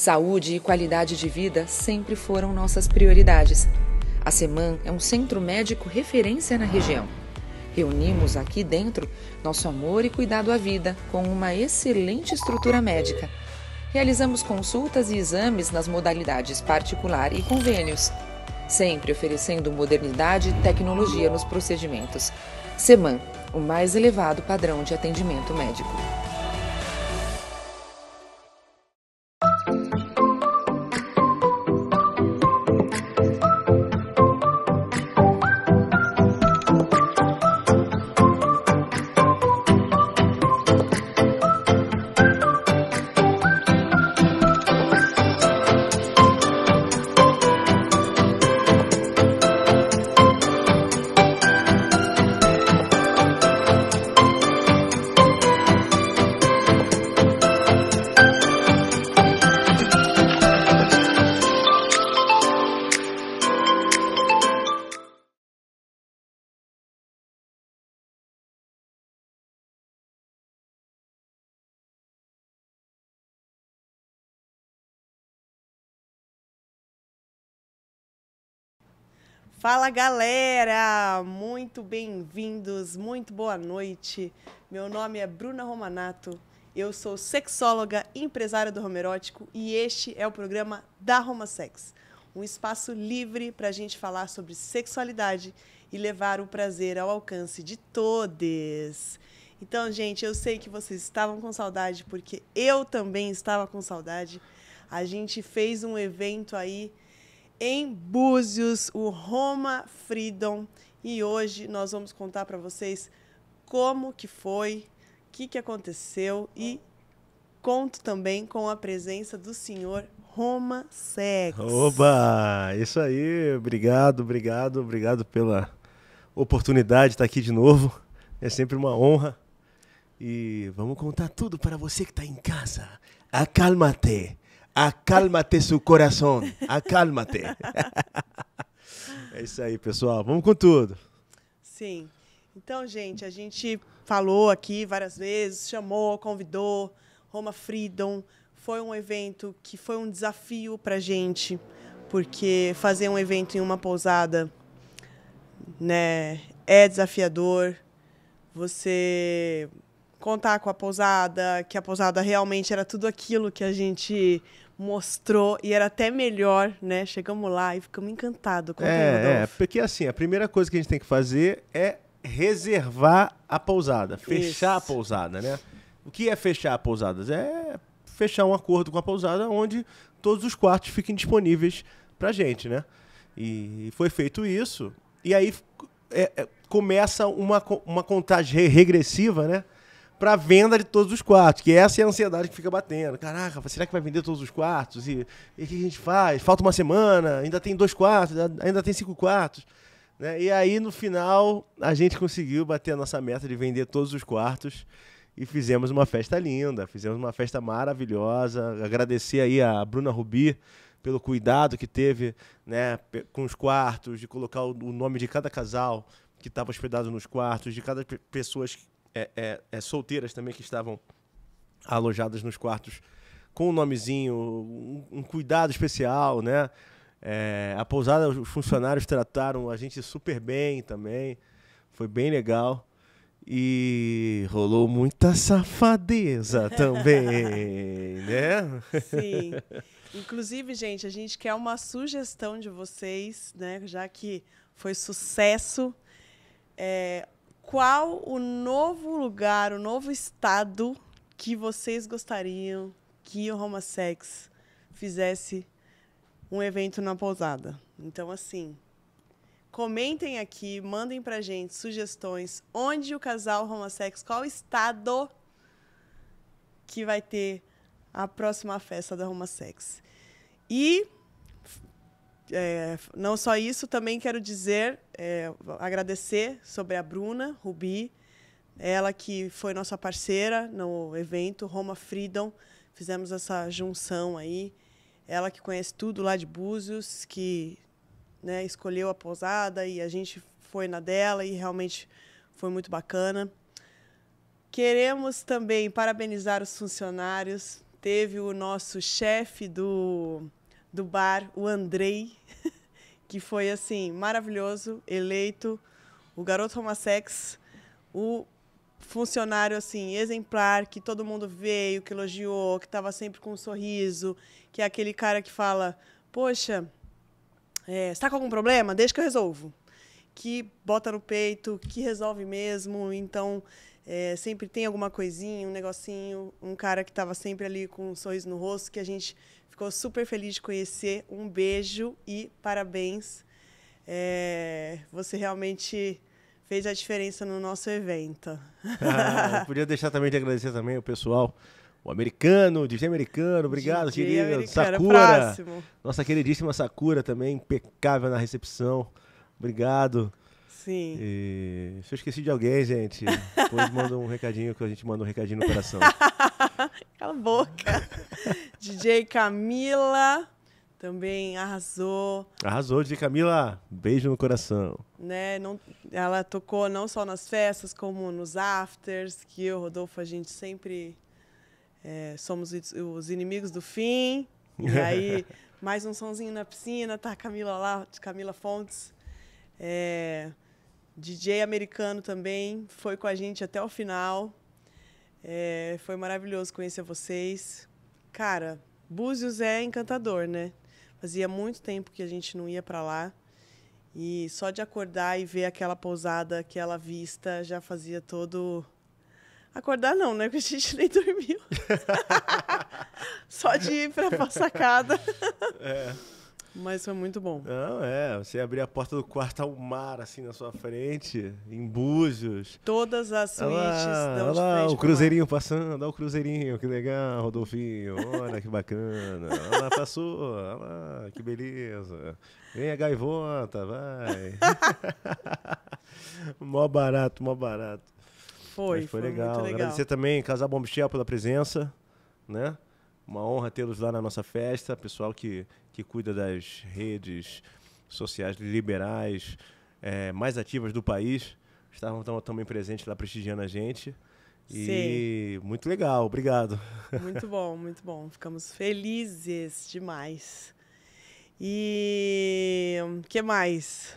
Saúde e qualidade de vida sempre foram nossas prioridades. A SEMAN é um centro médico referência na região. Reunimos aqui dentro nosso amor e cuidado à vida com uma excelente estrutura médica. Realizamos consultas e exames nas modalidades particular e convênios, sempre oferecendo modernidade e tecnologia nos procedimentos. SEMAN, o mais elevado padrão de atendimento médico. Fala galera, muito bem-vindos, muito boa noite. Meu nome é Bruna Romanato, eu sou sexóloga, empresária do Romerótico e este é o programa da Roma Sex, um espaço livre para a gente falar sobre sexualidade e levar o prazer ao alcance de todos. Então, gente, eu sei que vocês estavam com saudade, porque eu também estava com saudade. A gente fez um evento aí em Búzios, o Roma Freedom, e hoje nós vamos contar para vocês como que foi, o que, que aconteceu e conto também com a presença do senhor Roma Sex. Oba! Isso aí, obrigado, obrigado, obrigado pela oportunidade de estar aqui de novo. É sempre uma honra. E vamos contar tudo para você que está em casa. Acalma-te. Acálmate seu coração. Acálmate. é isso aí, pessoal. Vamos com tudo. Sim. Então, gente, a gente falou aqui várias vezes, chamou, convidou. Roma Freedom foi um evento que foi um desafio para gente, porque fazer um evento em uma pousada, né, é desafiador. Você contar com a pousada, que a pousada realmente era tudo aquilo que a gente mostrou e era até melhor, né? Chegamos lá e ficamos encantados com é, é, porque assim, a primeira coisa que a gente tem que fazer é reservar a pousada, fechar Isso. a pousada, né? O que é fechar a pousada? É fechar um acordo com a pousada onde todos os quartos fiquem disponíveis pra gente, né? E foi feito isso. E aí é, é começa uma, uma contagem regressiva, né? para venda de todos os quartos, que essa é a ansiedade que fica batendo. Caraca, será que vai vender todos os quartos? E, o que a gente faz? Falta uma semana, ainda tem dois quartos, ainda tem cinco quartos. Né? E aí, no final, a gente conseguiu bater a nossa meta de vender todos os quartos e fizemos uma festa linda, fizemos uma festa maravilhosa. Agradecer aí a Bruna Rubi pelo cuidado que teve né, com os quartos, de colocar o nome de cada casal que estava hospedado nos quartos, de cada pessoas é, é, é, solteiras também que estavam alojadas nos quartos com um nomezinho, um, um cuidado especial, né? É, a pousada, os funcionários trataram a gente super bem também, foi bem legal. E rolou muita safadeza também, né? Sim. Inclusive, gente, a gente quer uma sugestão de vocês, né? Já que foi sucesso. É, qual o novo lugar, o novo estado que vocês gostariam que o Roma Sex fizesse um evento na pousada? Então, assim, comentem aqui, mandem pra gente sugestões onde o casal Roma Sex, qual estado que vai ter a próxima festa da Roma Sex. E é, não só isso, também quero dizer, é, agradecer sobre a Bruna Rubi, ela que foi nossa parceira no evento Roma Freedom, fizemos essa junção aí. Ela que conhece tudo lá de Búzios, que né, escolheu a pousada e a gente foi na dela e realmente foi muito bacana. Queremos também parabenizar os funcionários. Teve o nosso chefe do do bar, o Andrei, que foi assim, maravilhoso, eleito o garoto homossex o funcionário assim exemplar que todo mundo veio, que elogiou, que estava sempre com um sorriso, que é aquele cara que fala: "Poxa, é, está com algum problema? Deixa que eu resolvo." Que bota no peito, que resolve mesmo. Então, é, sempre tem alguma coisinha, um negocinho, um cara que estava sempre ali com um sorriso no rosto que a gente Ficou super feliz de conhecer. Um beijo e parabéns. É, você realmente fez a diferença no nosso evento. Ah, podia deixar também de agradecer também o pessoal o americano, o DJ americano, obrigado, querido. Sakura. Próximo. Nossa queridíssima Sakura também, impecável na recepção. Obrigado. Sim. E se eu esqueci de alguém, gente, depois manda um recadinho que a gente manda um recadinho no coração. Cala a boca. DJ Camila também arrasou. Arrasou, DJ Camila. Beijo no coração. Né, não, ela tocou não só nas festas, como nos afters, que eu, Rodolfo, a gente sempre é, somos os inimigos do fim. E aí, mais um sonzinho na piscina, tá Camila lá, de Camila Fontes. É, DJ americano também, foi com a gente até o final. É, foi maravilhoso conhecer vocês. Cara, Búzios é encantador, né? Fazia muito tempo que a gente não ia para lá. E só de acordar e ver aquela pousada, aquela vista, já fazia todo. Acordar não, né? Porque a gente nem dormiu. só de ir pra sacada. é. Mas foi muito bom. Não, é. Você abrir a porta do quarto ao mar, assim, na sua frente, em Búzios. Todas as suítes ah, olha lá, o cruzeirinho passando. Olha o cruzeirinho, que legal, Rodolfinho. Olha que bacana. Olha lá, passou. Olha lá, que beleza. Vem a gaivota, vai. mó barato, mó barato. Foi, foi, foi legal. legal. Agradecer também Casal Bombichel pela presença, né? Uma honra tê-los lá na nossa festa, pessoal que, que cuida das redes sociais liberais é, mais ativas do país. Estavam tão, também presentes lá prestigiando a gente. E Sim. muito legal, obrigado. Muito bom, muito bom. Ficamos felizes demais. E o que mais?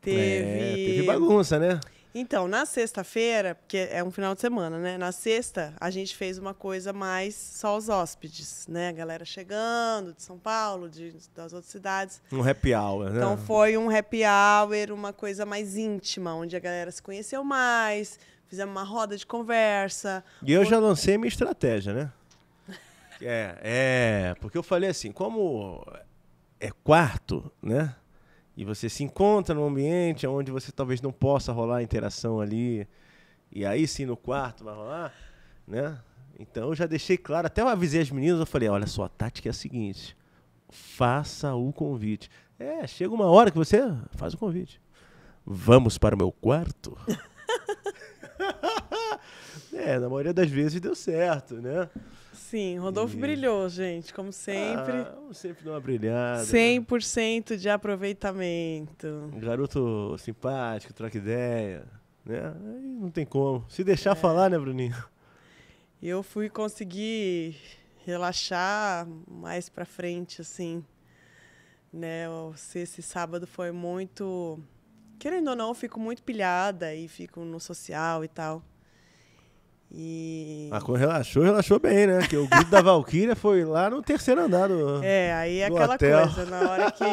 É, teve... É, teve bagunça, né? Então, na sexta-feira, porque é um final de semana, né? Na sexta, a gente fez uma coisa mais só os hóspedes, né? A galera chegando de São Paulo, de, das outras cidades. Um happy hour, né? Então, foi um happy hour, uma coisa mais íntima, onde a galera se conheceu mais, fizemos uma roda de conversa. E eu já lancei minha estratégia, né? é, é, porque eu falei assim, como é quarto, né? e você se encontra num ambiente onde você talvez não possa rolar interação ali, e aí sim no quarto vai rolar, né? Então eu já deixei claro, até eu avisei as meninas, eu falei, olha só, a tática é a seguinte, faça o convite. É, chega uma hora que você faz o convite. Vamos para o meu quarto? é, na maioria das vezes deu certo, né? Sim, Rodolfo e... Uhum. brilhou, gente, como sempre. Ah, sempre deu uma brilhada. 100% né? de aproveitamento. Garoto simpático, troca ideia, né? Aí não tem como. Se deixar é. falar, né, Bruninho? Eu fui conseguir relaxar mais para frente, assim, né? Esse sábado foi muito, querendo ou não, eu fico muito pilhada e fico no social e tal. E... Ah, relaxou, relaxou bem, né? Que o grupo da Valkyria foi lá no terceiro andar do É, aí é aquela hotel. coisa, na hora que,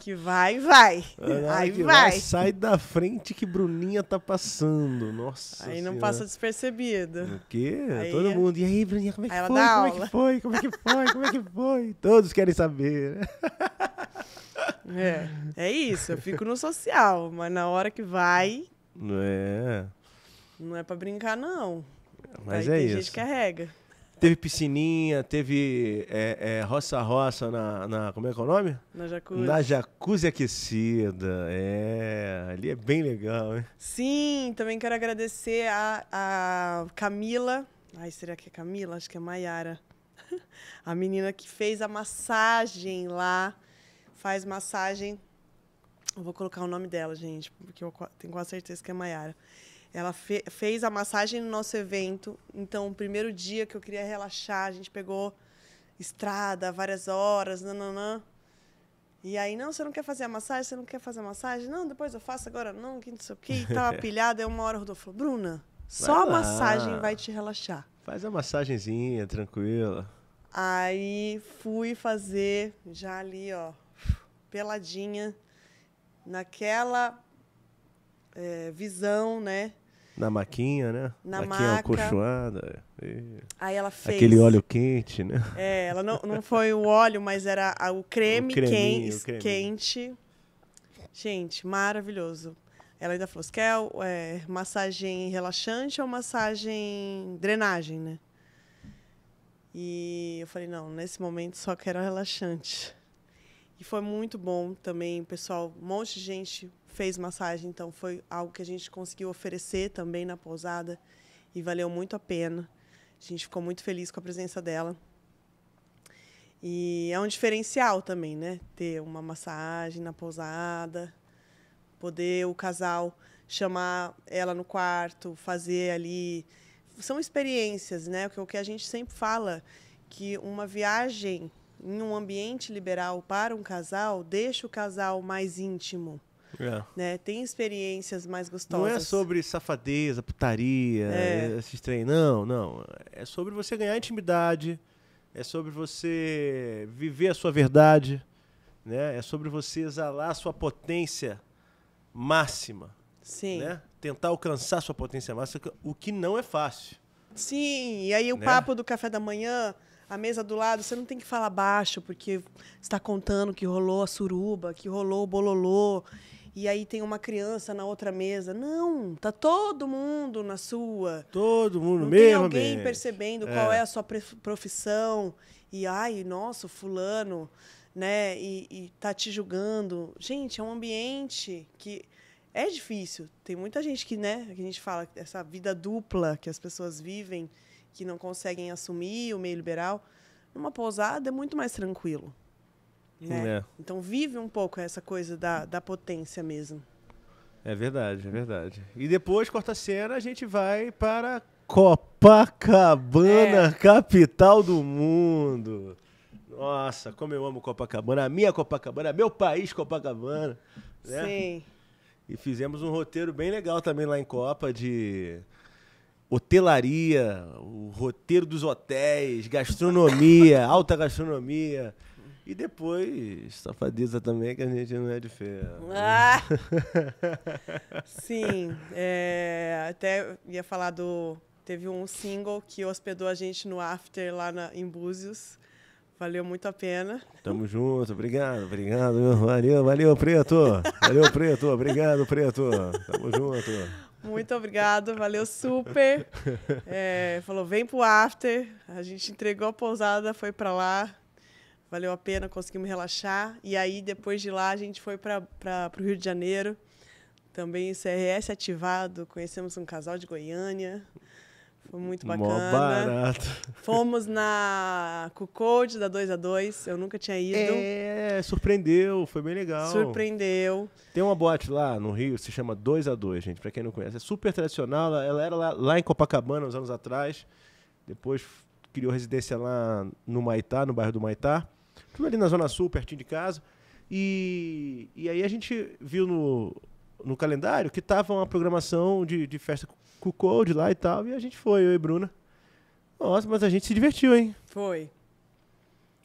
que vai, vai. Aí vai. vai. Sai da frente que Bruninha tá passando, nossa Aí senhora. não passa despercebido. O quê? Aí... Todo é mundo, e aí, Bruninha, como é que aí foi? Como é aula. é que foi? Como é que foi? Como é que foi? Todos querem saber, né? É, é isso, eu fico no social, mas na hora que vai... É... Não é para brincar, não. Mas Aí é tem isso. gente que carrega. Teve piscininha, teve é, é, roça-roça na, na. Como é que é o nome? Na jacuzzi. Na jacuzzi aquecida. É. Ali é bem legal, hein? Sim, também quero agradecer a, a Camila. Ai, será que é Camila? Acho que é Maiara. A menina que fez a massagem lá. Faz massagem. Eu vou colocar o nome dela, gente, porque eu tenho quase certeza que é Maiara. Ela fe fez a massagem no nosso evento. Então, o primeiro dia que eu queria relaxar, a gente pegou estrada, várias horas, nananã. E aí, não, você não quer fazer a massagem? Você não quer fazer a massagem? Não, depois eu faço, agora não, que não sei o quê. E tava pilhada, aí uma hora o Rodolfo falou, Bruna, só a massagem vai te relaxar. Faz a massagenzinha, tranquila. Aí fui fazer já ali, ó, peladinha, naquela é, visão, né? Na maquinha, né? Na maquinha maca. acolchoada. É. E... Aí ela fez. Aquele óleo quente, né? É, ela não, não foi o óleo, mas era a, o creme o quente, o creme. quente. Gente, maravilhoso. Ela ainda falou: você quer é, massagem relaxante ou massagem drenagem, né? E eu falei: não, nesse momento só quero relaxante. E foi muito bom também, pessoal. Um monte de gente fez massagem, então foi algo que a gente conseguiu oferecer também na pousada e valeu muito a pena. A gente ficou muito feliz com a presença dela. E é um diferencial também, né? Ter uma massagem na pousada, poder o casal chamar ela no quarto, fazer ali. São experiências, né? É o que a gente sempre fala, que uma viagem em um ambiente liberal para um casal deixa o casal mais íntimo. É. Né? Tem experiências mais gostosas. Não é sobre safadeza, putaria, é. Eh, esses trem. Não, não. É sobre você ganhar intimidade. É sobre você viver a sua verdade. Né? É sobre você exalar a sua potência máxima. Sim. Né? Tentar alcançar a sua potência máxima, o que não é fácil. Sim, e aí o né? papo do café da manhã a mesa do lado, você não tem que falar baixo, porque está contando que rolou a suruba, que rolou o bololô, e aí tem uma criança na outra mesa. Não, tá todo mundo na sua. Todo mundo Não mesmo. Tem alguém mesmo. percebendo é. qual é a sua profissão e ai, nossa, fulano, né? E, e tá te julgando. Gente, é um ambiente que é difícil. Tem muita gente que, né, que a gente fala essa vida dupla que as pessoas vivem, que não conseguem assumir o meio liberal. Numa pousada é muito mais tranquilo. Né? É. Então vive um pouco essa coisa da, da potência mesmo. É verdade, é verdade. E depois, corta cena, a gente vai para Copacabana, é. capital do mundo. Nossa, como eu amo Copacabana, a minha Copacabana, meu país Copacabana. Né? Sim. E fizemos um roteiro bem legal também lá em Copa de hotelaria, o roteiro dos hotéis, gastronomia, alta gastronomia. E depois, safadeza também, que a gente não é de ferro. Ah! Sim. É, até ia falar do. Teve um single que hospedou a gente no After lá na, em Búzios. Valeu muito a pena. Tamo junto, obrigado, obrigado. Valeu, valeu, Preto. Valeu, Preto. Obrigado, Preto. Tamo junto. Muito obrigado, valeu super. É, falou, vem pro after. A gente entregou a pousada, foi pra lá valeu a pena, conseguimos relaxar. E aí, depois de lá, a gente foi para o Rio de Janeiro, também CRS ativado, conhecemos um casal de Goiânia. Foi muito bacana. Mó barato. Fomos na Cucode da 2x2, eu nunca tinha ido. É, surpreendeu, foi bem legal. Surpreendeu. Tem uma boate lá no Rio, se chama 2x2, gente, para quem não conhece. É super tradicional, ela era lá, lá em Copacabana uns anos atrás, depois criou residência lá no Maitá, no bairro do Maitá tudo ali na Zona Sul, pertinho de casa. E, e aí a gente viu no, no calendário que tava uma programação de, de festa com o Cold lá e tal, e a gente foi, eu e Bruna. Nossa, mas a gente se divertiu, hein? Foi.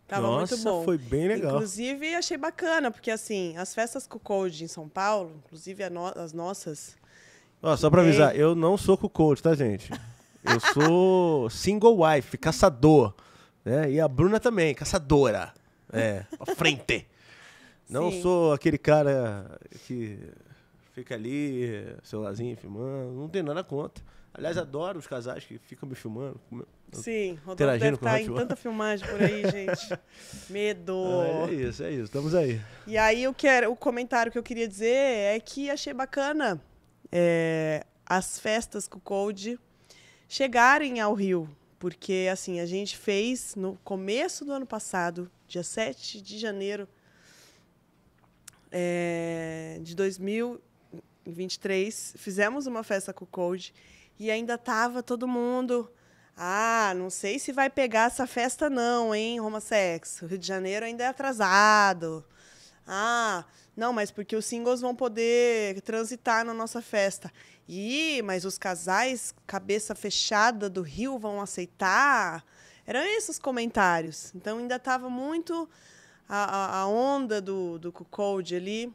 Tava Nossa, muito bom. foi bem legal. Inclusive, achei bacana, porque assim, as festas com o Cold em São Paulo, inclusive no as nossas. Ó, só pra avisar, eu não sou com o Cold, tá, gente? Eu sou single wife, caçador. Né? E a Bruna também, caçadora. É, pra frente. Não Sim. sou aquele cara que fica ali, celularzinho, filmando. Não tem nada contra. Aliás, adoro os casais que ficam me filmando. Sim, Rodolfo deve estar tá em tanta filmagem por aí, gente. Medo. Ah, é isso, é isso. Estamos aí. E aí, que era o comentário que eu queria dizer é que achei bacana é, as festas com o Code chegarem ao Rio. Porque, assim, a gente fez no começo do ano passado, dia 7 de janeiro é, de 2023, fizemos uma festa com o Code e ainda tava todo mundo. Ah, não sei se vai pegar essa festa, não, hein, Roma Sex. O Rio de Janeiro ainda é atrasado. Ah, não, mas porque os singles vão poder transitar na nossa festa. E, mas os casais cabeça fechada do Rio vão aceitar? Eram esses comentários. Então ainda estava muito a, a, onda do, do cuckold ali.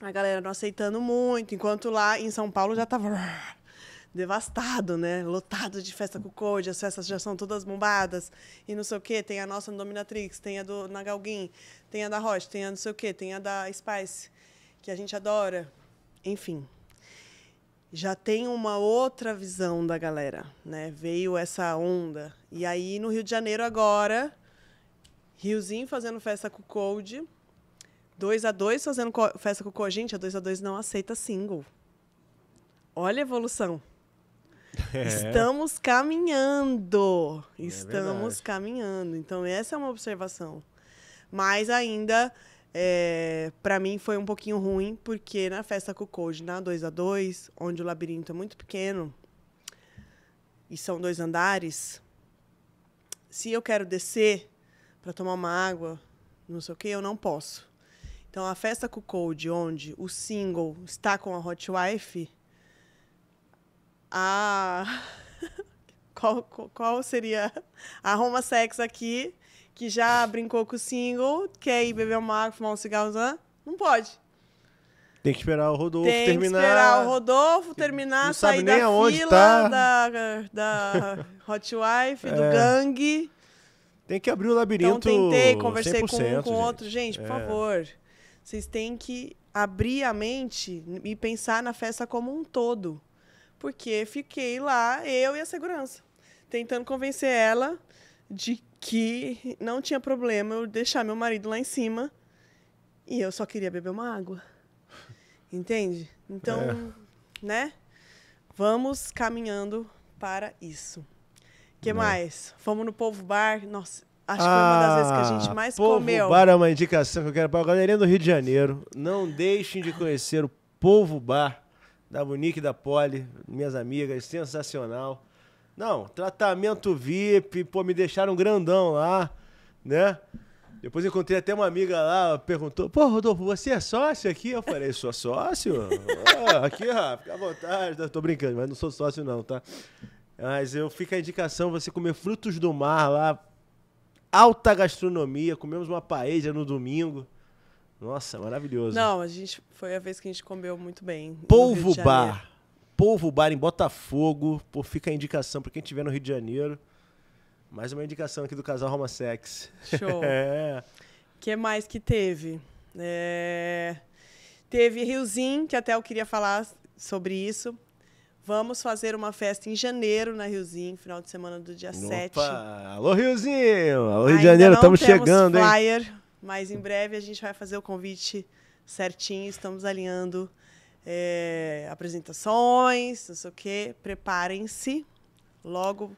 A galera não aceitando muito, enquanto lá em São Paulo já estava devastado, né? Lotado de festa com Code, as festas já são todas bombadas e não sei o quê. Tem a nossa no Dominatrix, tem a do Nagalguin, tem a da Roche, tem a não sei o quê, tem a da Spice, que a gente adora. Enfim. Já tem uma outra visão da galera, né? Veio essa onda. E aí no Rio de Janeiro agora, Riozinho fazendo festa com Code, 2 a 2 fazendo festa com Code. Gente, a 2 a 2 não aceita single. Olha a evolução. É. Estamos caminhando. É estamos verdade. caminhando. Então, essa é uma observação. Mas ainda, é, para mim, foi um pouquinho ruim, porque na festa com o Code, na 2x2, onde o labirinto é muito pequeno e são dois andares, se eu quero descer para tomar uma água, não sei o quê, eu não posso. Então, a festa com o Code, onde o single está com a Hot Wife, a. Ah, qual, qual seria a Roma Sex aqui, que já brincou com o single, quer ir beber uma água, fumar um cigarro, não pode. Tem que esperar o Rodolfo Tem terminar. Tem que esperar o Rodolfo terminar, não sabe nem aonde fila, tá. da, da Hot Wife, é. do gangue. Tem que abrir o labirinto. Então tentei, conversei com um, com gente. outro. Gente, por é. favor, vocês têm que abrir a mente e pensar na festa como um todo porque fiquei lá, eu e a segurança, tentando convencer ela de que não tinha problema eu deixar meu marido lá em cima e eu só queria beber uma água. Entende? Então, é. né? Vamos caminhando para isso. que né? mais? Fomos no Povo Bar. Nossa, Acho que foi uma das vezes que a ah, gente mais Povo comeu. Bar é uma indicação que eu quero para a galerinha do Rio de Janeiro. Não deixem de conhecer o Povo Bar da Monique da Poli, minhas amigas, sensacional. Não, tratamento VIP, pô, me deixaram grandão lá, né? Depois encontrei até uma amiga lá, perguntou: Pô, Rodolfo, você é sócio aqui? Eu falei: Sou sócio? ah, aqui, ó, fica à vontade. Tô brincando, mas não sou sócio, não, tá? Mas eu fico a indicação: você comer frutos do mar lá, alta gastronomia. Comemos uma paella no domingo. Nossa, maravilhoso. Não, a gente foi a vez que a gente comeu muito bem. Polvo Bar. Polvo Bar em Botafogo. Pô, fica a indicação para quem estiver no Rio de Janeiro. Mais uma indicação aqui do casal Roma Sex. Show. é. que mais que teve? É... Teve Riozinho, que até eu queria falar sobre isso. Vamos fazer uma festa em janeiro na Riozinho, final de semana do dia Opa. 7. Alô, Riozinho! Alô, Rio Ainda de Janeiro, estamos chegando, flyer. hein? Mas em breve a gente vai fazer o convite certinho, estamos alinhando é, apresentações, não sei o quê. Preparem-se. Logo,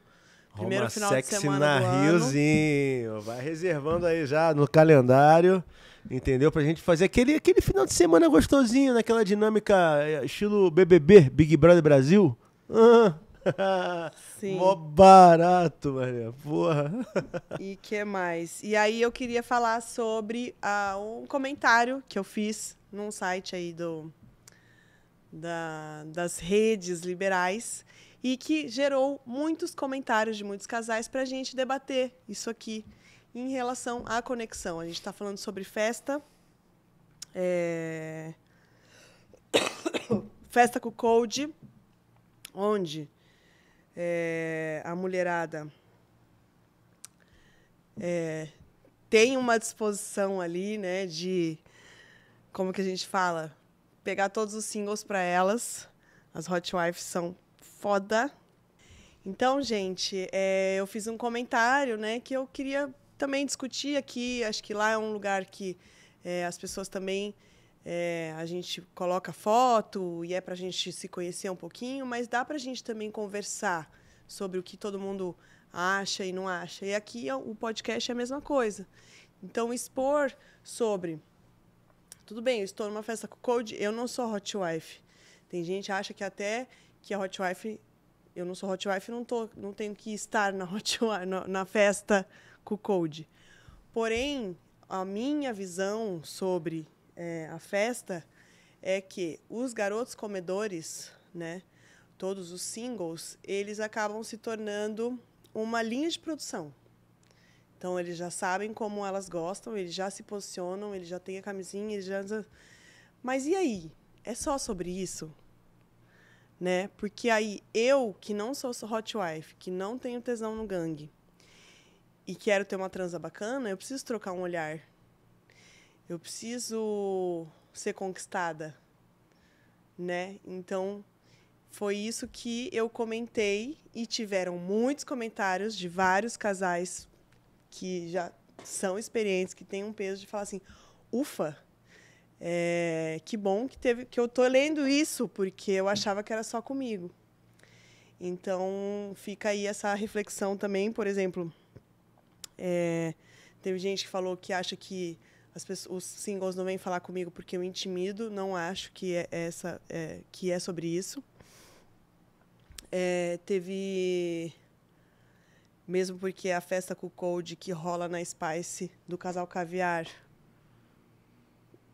primeiro Roma final sexy de semana. Na do Riozinho. Ano. Vai reservando aí já no calendário. Entendeu? Pra gente fazer aquele, aquele final de semana gostosinho, naquela dinâmica eh, estilo BBB, Big Brother Brasil. Uhum. Sim. Mó barato, Maria. Porra. E que mais? E aí eu queria falar sobre uh, um comentário que eu fiz num site aí do, da, das redes liberais e que gerou muitos comentários de muitos casais para a gente debater isso aqui em relação à conexão. A gente está falando sobre festa. É... festa com Code, onde é, a mulherada é, tem uma disposição ali, né, de como que a gente fala, pegar todos os singles para elas. As Hot Wives são foda. Então, gente, é, eu fiz um comentário, né, que eu queria também discutir aqui. Acho que lá é um lugar que é, as pessoas também é, a gente coloca foto e é para a gente se conhecer um pouquinho, mas dá para a gente também conversar sobre o que todo mundo acha e não acha. E aqui é o podcast é a mesma coisa. Então, expor sobre. Tudo bem, eu estou numa festa com Code, eu não sou hot wife. Tem gente que acha que até que a é hot wife. Eu não sou hot wife, não, tô, não tenho que estar na, hot wife, na, na festa com Code. Porém, a minha visão sobre é, a festa é que os garotos comedores, né, todos os singles, eles acabam se tornando uma linha de produção. Então eles já sabem como elas gostam, eles já se posicionam, eles já têm a camisinha, eles já Mas e aí? É só sobre isso? Né? Porque aí eu, que não sou hot wife, que não tenho tesão no gangue e quero ter uma transa bacana, eu preciso trocar um olhar eu preciso ser conquistada, né? Então foi isso que eu comentei e tiveram muitos comentários de vários casais que já são experientes, que têm um peso de falar assim, ufa, é, que bom que teve, que eu tô lendo isso porque eu achava que era só comigo. Então fica aí essa reflexão também, por exemplo, é, teve gente que falou que acha que Pessoas, os singles não vêm falar comigo porque eu intimido, não acho que é, essa, é, que é sobre isso. É, teve. Mesmo porque a festa com o Cold que rola na Spice do casal Caviar.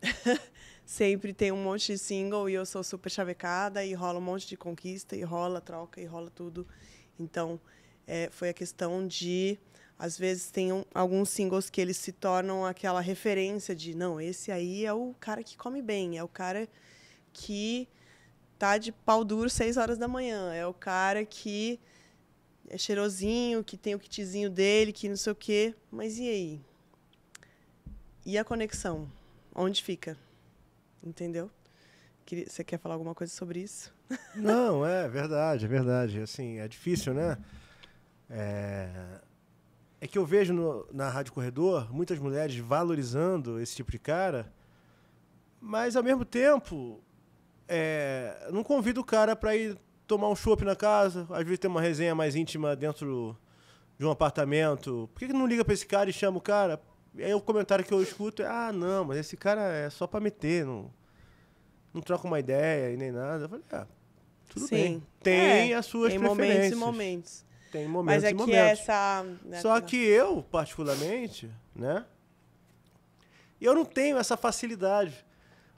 Sempre tem um monte de single e eu sou super chavecada e rola um monte de conquista e rola troca e rola tudo. Então, é, foi a questão de às vezes tem um, alguns singles que eles se tornam aquela referência de não, esse aí é o cara que come bem, é o cara que tá de pau duro seis horas da manhã, é o cara que é cheirosinho, que tem o kitzinho dele, que não sei o quê. Mas e aí? E a conexão? Onde fica? Entendeu? Você quer falar alguma coisa sobre isso? Não, é verdade, é verdade. Assim, é difícil, né? É, é que eu vejo no, na Rádio Corredor muitas mulheres valorizando esse tipo de cara, mas ao mesmo tempo é, não convido o cara para ir tomar um chopp na casa, às vezes ter uma resenha mais íntima dentro de um apartamento. Por que, que não liga para esse cara e chama o cara? E aí o comentário que eu escuto é: ah, não, mas esse cara é só para meter, não, não troca uma ideia e nem nada. Eu falei: ah, tudo Sim. bem. Tem é, as suas tem preferências. momentos e momentos tem momentos Mas é e momentos. Que é essa, né, Só é? que eu, particularmente, né? Eu não tenho essa facilidade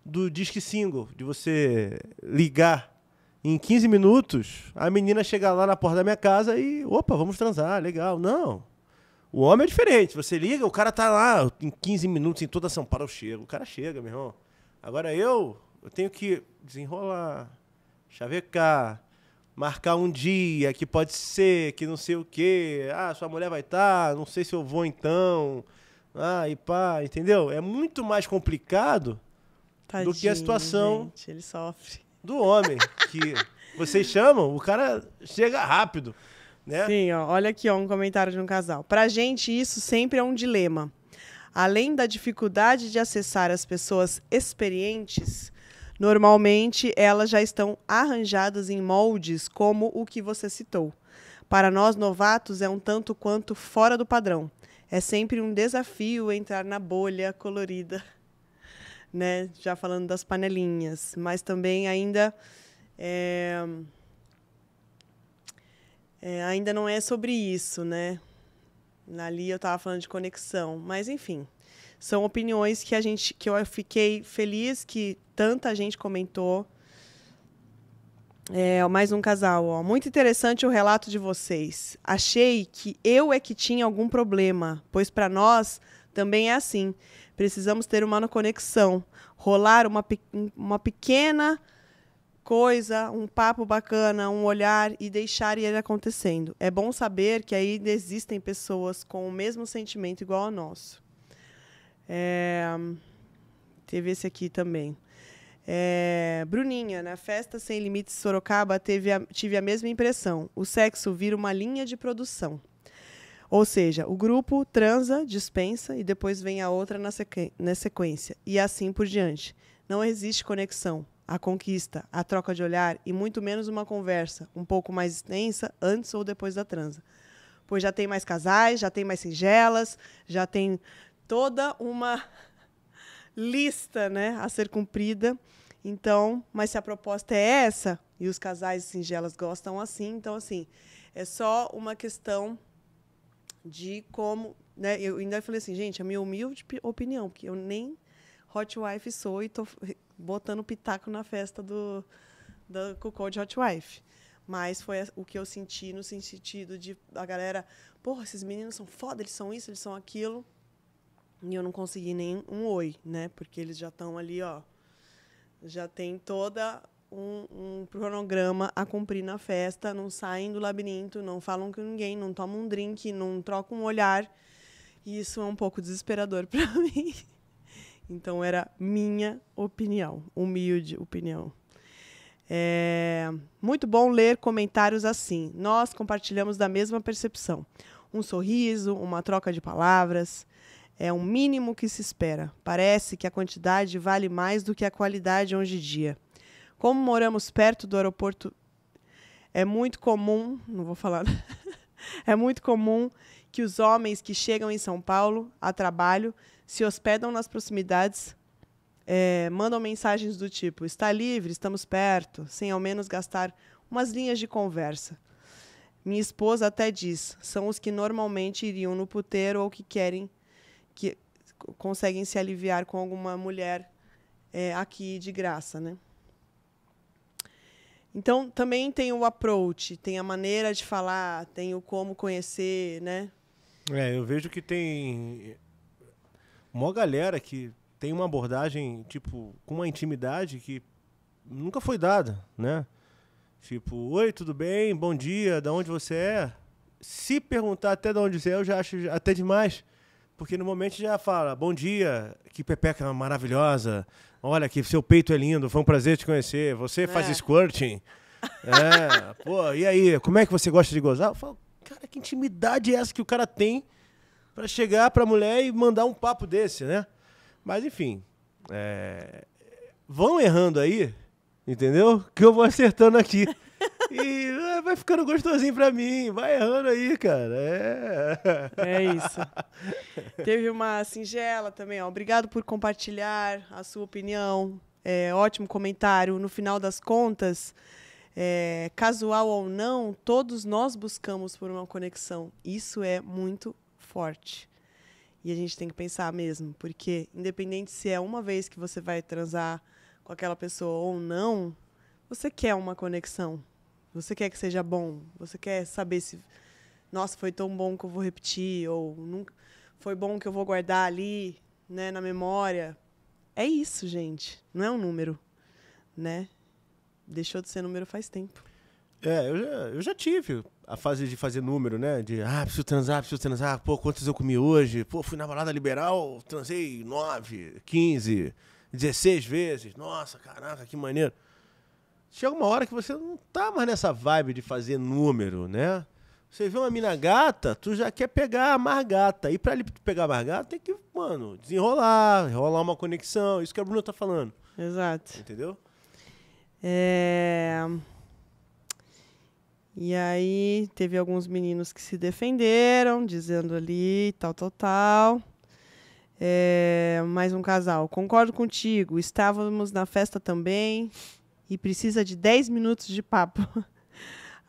do disque single, de você ligar em 15 minutos, a menina chegar lá na porta da minha casa e, opa, vamos transar, legal. Não. O homem é diferente. Você liga, o cara tá lá em 15 minutos em toda São Paulo, eu chego. O cara chega, meu irmão. Agora eu, eu tenho que desenrolar, chavecar, marcar um dia que pode ser, que não sei o quê. Ah, sua mulher vai estar, tá, não sei se eu vou então. Ah, e pá, entendeu? É muito mais complicado Tadinho, do que a situação gente, ele sofre. do homem. Que vocês chamam, o cara chega rápido. Né? Sim, ó, olha aqui ó, um comentário de um casal. Pra gente, isso sempre é um dilema. Além da dificuldade de acessar as pessoas experientes, Normalmente, elas já estão arranjadas em moldes como o que você citou. Para nós novatos, é um tanto quanto fora do padrão. É sempre um desafio entrar na bolha colorida, né? Já falando das panelinhas, mas também ainda é... É, ainda não é sobre isso, né? Ali eu estava falando de conexão, mas enfim, são opiniões que a gente, que eu fiquei feliz que tanta gente comentou. É, mais um casal, ó. Muito interessante o relato de vocês. Achei que eu é que tinha algum problema, pois para nós também é assim. Precisamos ter uma conexão, rolar uma, uma pequena coisa, um papo bacana, um olhar e deixar ele acontecendo. É bom saber que ainda existem pessoas com o mesmo sentimento igual ao nosso. É... Teve esse aqui também. É... Bruninha, na festa Sem Limites Sorocaba, teve a... tive a mesma impressão. O sexo vira uma linha de produção. Ou seja, o grupo transa, dispensa e depois vem a outra na, sequ... na sequência. E assim por diante. Não existe conexão a conquista, a troca de olhar e muito menos uma conversa um pouco mais extensa antes ou depois da transa. Pois já tem mais casais, já tem mais singelas, já tem toda uma lista né, a ser cumprida. Então, mas se a proposta é essa, e os casais singelas gostam assim, então, assim, é só uma questão de como. Né, eu ainda falei assim, gente, a minha humilde opinião, porque eu nem hot wife sou e estou botando pitaco na festa do, da Cuckold Hot Wife. Mas foi o que eu senti no sentido de a galera, porra, esses meninos são foda, eles são isso, eles são aquilo. E eu não consegui nem um oi, né? Porque eles já estão ali, ó. Já tem toda um, um, cronograma a cumprir na festa, não saem do labirinto, não falam com ninguém, não tomam um drink, não trocam um olhar. E isso é um pouco desesperador para mim. Então era minha opinião, humilde opinião. É muito bom ler comentários assim. Nós compartilhamos da mesma percepção. Um sorriso, uma troca de palavras. É um mínimo que se espera. Parece que a quantidade vale mais do que a qualidade hoje em dia. Como moramos perto do aeroporto, é muito comum, não vou falar, é muito comum que os homens que chegam em São Paulo a trabalho se hospedam nas proximidades, é, mandam mensagens do tipo: está livre, estamos perto, sem ao menos gastar umas linhas de conversa. Minha esposa até diz: são os que normalmente iriam no puteiro ou que querem, que conseguem se aliviar com alguma mulher é, aqui de graça, né? Então, também tem o approach, tem a maneira de falar, tem o como conhecer, né? É, eu vejo que tem mó galera que tem uma abordagem, tipo, com uma intimidade que nunca foi dada, né? Tipo, oi, tudo bem? Bom dia, da onde você é? Se perguntar até de onde você é, eu já acho até demais. Porque no momento já fala, bom dia, que pepeca maravilhosa, olha que seu peito é lindo, foi um prazer te conhecer, você é. faz squirting. é, pô, e aí, como é que você gosta de gozar? Eu falo, cara, que intimidade é essa que o cara tem para chegar para a mulher e mandar um papo desse, né? Mas enfim, é... vão errando aí, entendeu? Que eu vou acertando aqui. E é, vai ficando gostosinho pra mim, vai errando aí, cara. É, é isso. Teve uma singela também, ó. Obrigado por compartilhar a sua opinião. É, ótimo comentário. No final das contas, é, casual ou não, todos nós buscamos por uma conexão. Isso é muito forte. E a gente tem que pensar mesmo, porque independente se é uma vez que você vai transar com aquela pessoa ou não, você quer uma conexão. Você quer que seja bom. Você quer saber se, nossa, foi tão bom que eu vou repetir, ou nunca, foi bom que eu vou guardar ali, né, na memória. É isso, gente. Não é um número, né? Deixou de ser número faz tempo. É, eu já, eu já tive a fase de fazer número, né? De, ah, preciso transar, preciso transar. Pô, quantos eu comi hoje? Pô, fui na balada liberal, transei 9, 15, 16 vezes. Nossa, caraca, que maneiro. Chega uma hora que você não tá mais nessa vibe de fazer número, né? Você vê uma mina gata, tu já quer pegar a mais gata. E pra ele pegar a mais gata, tem que, mano, desenrolar, rolar uma conexão. Isso que a Bruna tá falando. Exato. Entendeu? É... E aí teve alguns meninos que se defenderam, dizendo ali tal, tal, tal. É, mais um casal. Concordo contigo, estávamos na festa também e precisa de 10 minutos de papo.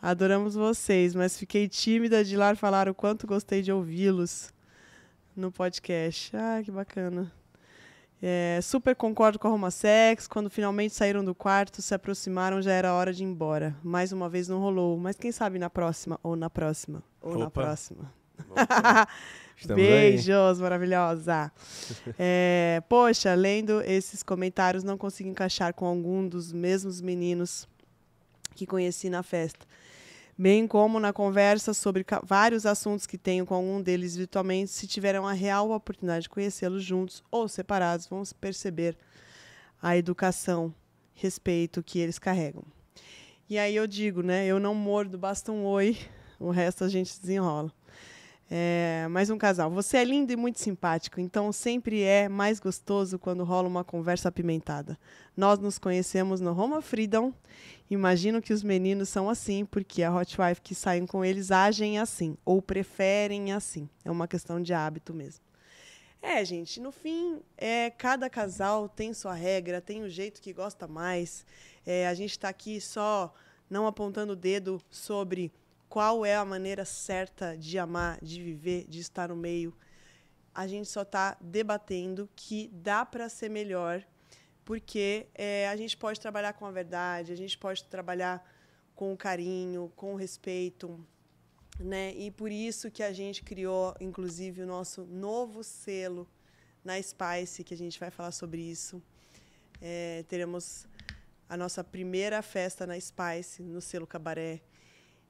Adoramos vocês, mas fiquei tímida de lá falar o quanto gostei de ouvi-los no podcast. Ah, que bacana. É, super concordo com a Roma Sex. Quando finalmente saíram do quarto, se aproximaram, já era hora de ir embora. Mais uma vez não rolou, mas quem sabe na próxima, ou na próxima, ou Opa. na próxima. Beijos, aí. maravilhosa. É, poxa, lendo esses comentários, não consigo encaixar com algum dos mesmos meninos que conheci na festa bem como na conversa sobre vários assuntos que tenho com algum deles virtualmente, se tiverem a real oportunidade de conhecê-los juntos ou separados, vão perceber a educação, respeito que eles carregam. E aí eu digo, né? Eu não mordo, basta um oi, o resto a gente desenrola. É, mais um casal. Você é lindo e muito simpático, então sempre é mais gostoso quando rola uma conversa apimentada. Nós nos conhecemos no Roma Freedom. Imagino que os meninos são assim, porque a Hot Wife que saem com eles agem assim, ou preferem assim. É uma questão de hábito mesmo. É, gente, no fim, é, cada casal tem sua regra, tem o jeito que gosta mais. É, a gente está aqui só não apontando o dedo sobre qual é a maneira certa de amar, de viver, de estar no meio. A gente só está debatendo que dá para ser melhor, porque é, a gente pode trabalhar com a verdade, a gente pode trabalhar com o carinho, com o respeito, né? E por isso que a gente criou, inclusive, o nosso novo selo na Spice, que a gente vai falar sobre isso. É, teremos a nossa primeira festa na Spice, no selo Cabaré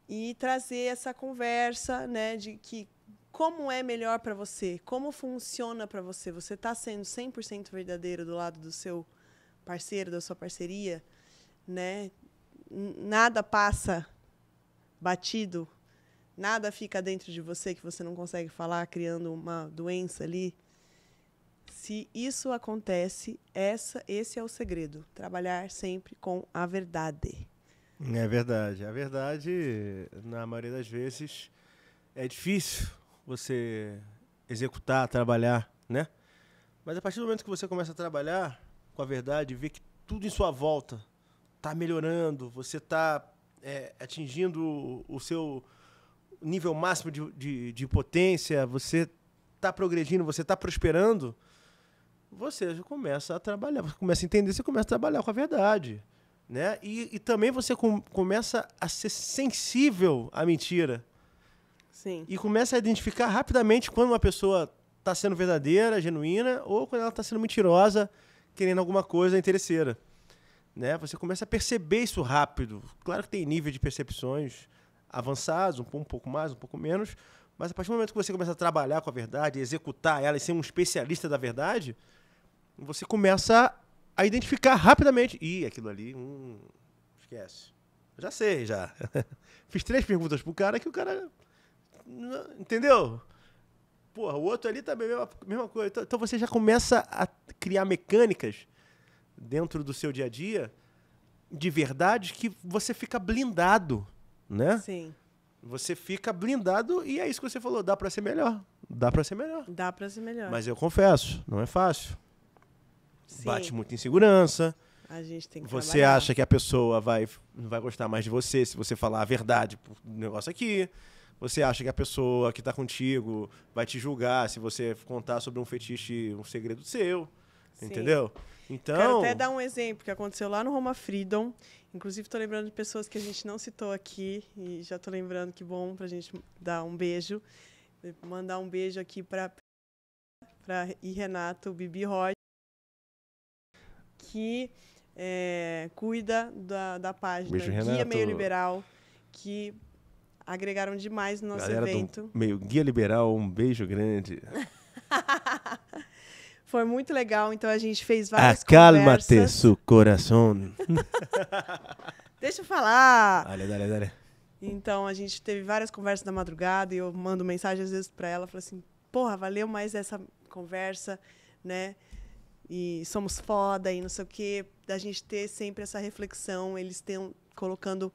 e trazer essa conversa, né, de que como é melhor para você, como funciona para você, você está sendo 100% verdadeiro do lado do seu parceiro, da sua parceria, né? Nada passa batido, nada fica dentro de você que você não consegue falar, criando uma doença ali. Se isso acontece, essa, esse é o segredo. Trabalhar sempre com a verdade. É verdade. A verdade, na maioria das vezes, é difícil você executar, trabalhar, né? Mas a partir do momento que você começa a trabalhar com a verdade, vê que tudo em sua volta está melhorando, você está é, atingindo o, seu nível máximo de, de, de potência, você está progredindo, você está prosperando, você começa a trabalhar, você começa a entender, você começa a trabalhar com a verdade. Né? E, e também você com, começa a ser sensível à mentira. Sim. E começa a identificar rapidamente quando uma pessoa está sendo verdadeira, genuína, ou quando ela está sendo mentirosa, querendo alguma coisa interesseira. Né? Você começa a perceber isso rápido. Claro que tem nível de percepções avançados, um, um pouco mais, um pouco menos, mas a partir do momento que você começa a trabalhar com a verdade, executar ela e ser um especialista da verdade, você começa a identificar rapidamente. Ih, aquilo ali, hum, esquece. Já sei, já. Fiz três perguntas pro cara que o cara. Entendeu? Porra, o outro ali também, mesma, mesma coisa. Então, então você já começa a criar mecânicas dentro do seu dia a dia de verdade que você fica blindado, né? Sim. Você fica blindado e é isso que você falou, dá para ser melhor. Dá para ser melhor. Dá para ser melhor. Mas eu confesso, não é fácil. Sim. bate muito insegurança. A gente tem que Você trabalhar. acha que a pessoa vai, não vai gostar mais de você se você falar a verdade pro negócio aqui. Você acha que a pessoa que está contigo vai te julgar se você contar sobre um fetiche, um segredo seu. Sim. Entendeu? Então. Quero até então dar um exemplo que aconteceu lá no Roma Freedom. Inclusive, estou lembrando de pessoas que a gente não citou aqui. E já estou lembrando que bom para a gente dar um beijo. Mandar um beijo aqui para pra e Renato, Bibi Roy que é, cuida da, da página Beijo, Guia Meio Liberal, que agregaram demais no nosso Galera evento. Meio Guia Liberal, um beijo grande. Foi muito legal, então a gente fez ah, várias Acalma conversas. Acalma-te, seu coração. Deixa eu falar. Dale, dale, dale. Então a gente teve várias conversas da madrugada e eu mando mensagem às vezes para ela, falo assim: "Porra, valeu mais essa conversa, né? e somos foda e não sei o quê, da gente ter sempre essa reflexão. Eles estão colocando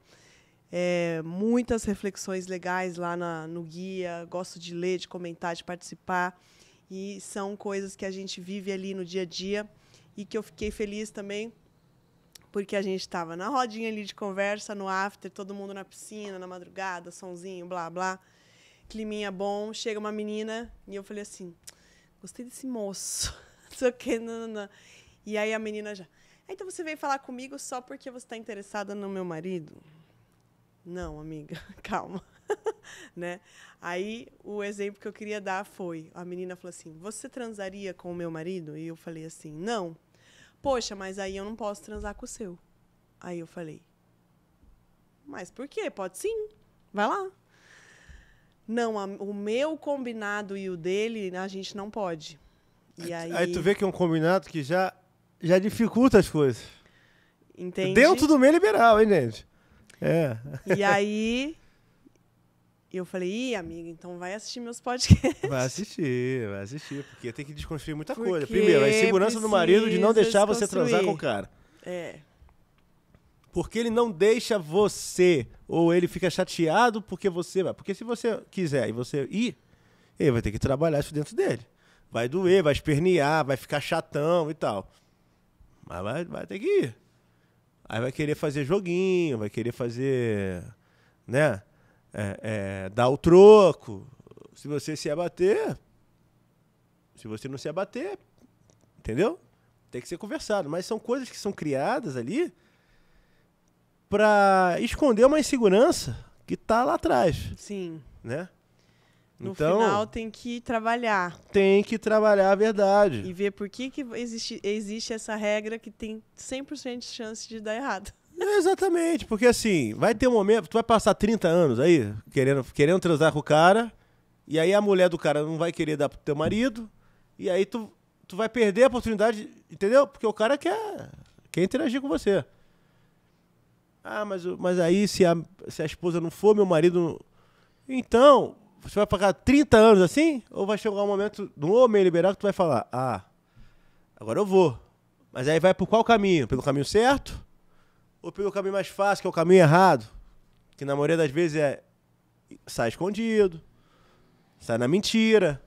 é, muitas reflexões legais lá na, no guia. Gosto de ler, de comentar, de participar. E são coisas que a gente vive ali no dia a dia e que eu fiquei feliz também porque a gente estava na rodinha ali de conversa, no after, todo mundo na piscina, na madrugada, sonzinho, blá, blá. Climinha bom. Chega uma menina e eu falei assim, gostei desse moço sei o quê, não, não, não. E aí a menina já. Então você veio falar comigo só porque você está interessada no meu marido? Não, amiga, calma. né? Aí o exemplo que eu queria dar foi: a menina falou assim, você transaria com o meu marido? E eu falei assim, não. Poxa, mas aí eu não posso transar com o seu. Aí eu falei, mas por quê? Pode sim, vai lá. Não, a, o meu combinado e o dele, a gente não pode. E aí... aí tu vê que é um combinado que já, já dificulta as coisas. Entendi. Dentro do meio é liberal, hein, gente? É. E aí eu falei, ih, amiga, então vai assistir meus podcasts. Vai assistir, vai assistir, porque tem que desconstruir muita porque coisa. Primeiro, a insegurança do marido de não deixar você transar com o cara. É. Porque ele não deixa você, ou ele fica chateado porque você vai. Porque se você quiser e você ir, ele vai ter que trabalhar isso dentro dele vai doer, vai espernear, vai ficar chatão e tal. Mas vai, vai ter que ir. Aí vai querer fazer joguinho, vai querer fazer. né? É, é, dar o troco. Se você se abater. Se você não se abater, entendeu? Tem que ser conversado. Mas são coisas que são criadas ali para esconder uma insegurança que tá lá atrás. Sim. Né? No então, final tem que trabalhar. Tem que trabalhar a verdade. E ver por que, que existe, existe essa regra que tem 100% de chance de dar errado. É exatamente, porque assim, vai ter um momento, tu vai passar 30 anos aí, querendo, querendo transar com o cara, e aí a mulher do cara não vai querer dar pro teu marido, e aí tu, tu vai perder a oportunidade, entendeu? Porque o cara quer, quer interagir com você. Ah, mas, mas aí se a, se a esposa não for meu marido. Então, você vai pagar 30 anos assim? Ou vai chegar um momento no homem liberal que tu vai falar, ah, agora eu vou. Mas aí vai por qual caminho? Pelo caminho certo? Ou pelo caminho mais fácil, que é o caminho errado? Que na maioria das vezes é sai escondido, sai na mentira.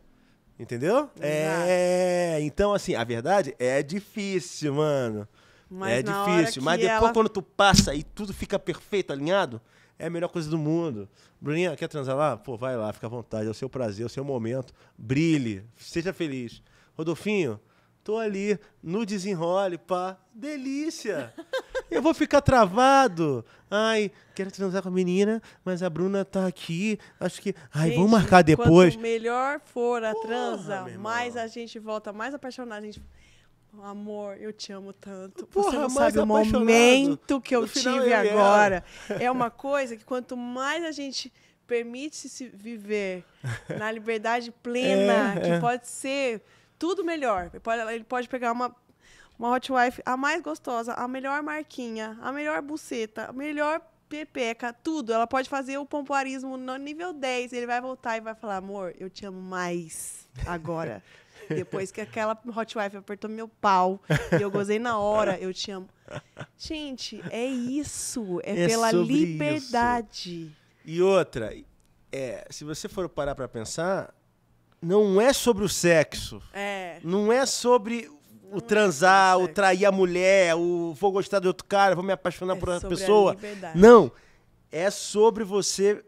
Entendeu? É. Então, assim, a verdade é difícil, mano. Mas é difícil. Mas depois, ela... quando tu passa e tudo fica perfeito, alinhado, é a melhor coisa do mundo. Bruninha, quer transar lá? Pô, vai lá, fica à vontade, é o seu prazer, é o seu momento. Brilhe, seja feliz. Rodolfinho, tô ali no desenrole, pá, delícia. Eu vou ficar travado. Ai, quero transar com a menina, mas a Bruna tá aqui. Acho que. Ai, gente, vamos marcar depois. Quanto melhor for a Porra, transa, mais a gente volta mais apaixonado. A gente amor, eu te amo tanto. Porra, Você não sabe o momento que eu no tive é. agora. É uma coisa que quanto mais a gente permite se viver na liberdade plena, é, que é. pode ser tudo melhor. Ele pode, ele pode pegar uma, uma hot wife a mais gostosa, a melhor marquinha, a melhor buceta, a melhor pepeca, tudo. Ela pode fazer o pompoarismo no nível 10. Ele vai voltar e vai falar, amor, eu te amo mais agora. Depois que aquela hot wife apertou meu pau e eu gozei na hora, eu te amo. Gente, é isso. É, é pela liberdade. Isso. E outra, é, se você for parar para pensar, não é sobre o sexo. É. Não é sobre o é transar, é o trair a mulher, o vou gostar de outro cara, vou me apaixonar é por outra pessoa. Não. É sobre você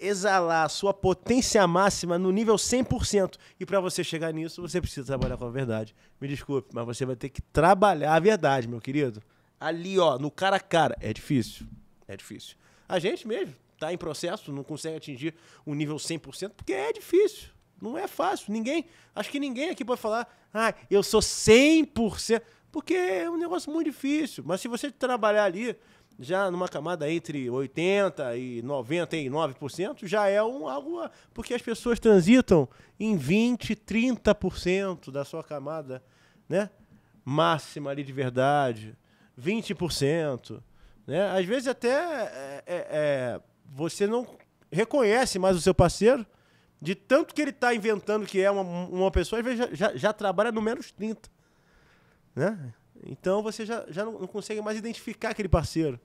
exalar a sua potência máxima no nível 100%. E para você chegar nisso, você precisa trabalhar com a verdade. Me desculpe, mas você vai ter que trabalhar a verdade, meu querido. Ali, ó, no cara a cara. É difícil. É difícil. A gente mesmo está em processo, não consegue atingir o um nível 100%, porque é difícil. Não é fácil. Ninguém, acho que ninguém aqui pode falar, ah, eu sou 100%, porque é um negócio muito difícil. Mas se você trabalhar ali já numa camada entre 80% e 99%, já é um, algo. Porque as pessoas transitam em 20%, 30% da sua camada né? máxima ali de verdade, 20%. Né? Às vezes até é, é, é, você não reconhece mais o seu parceiro, de tanto que ele está inventando que é uma, uma pessoa, às vezes já, já, já trabalha no menos 30%. Né? Então você já, já não, não consegue mais identificar aquele parceiro. Né?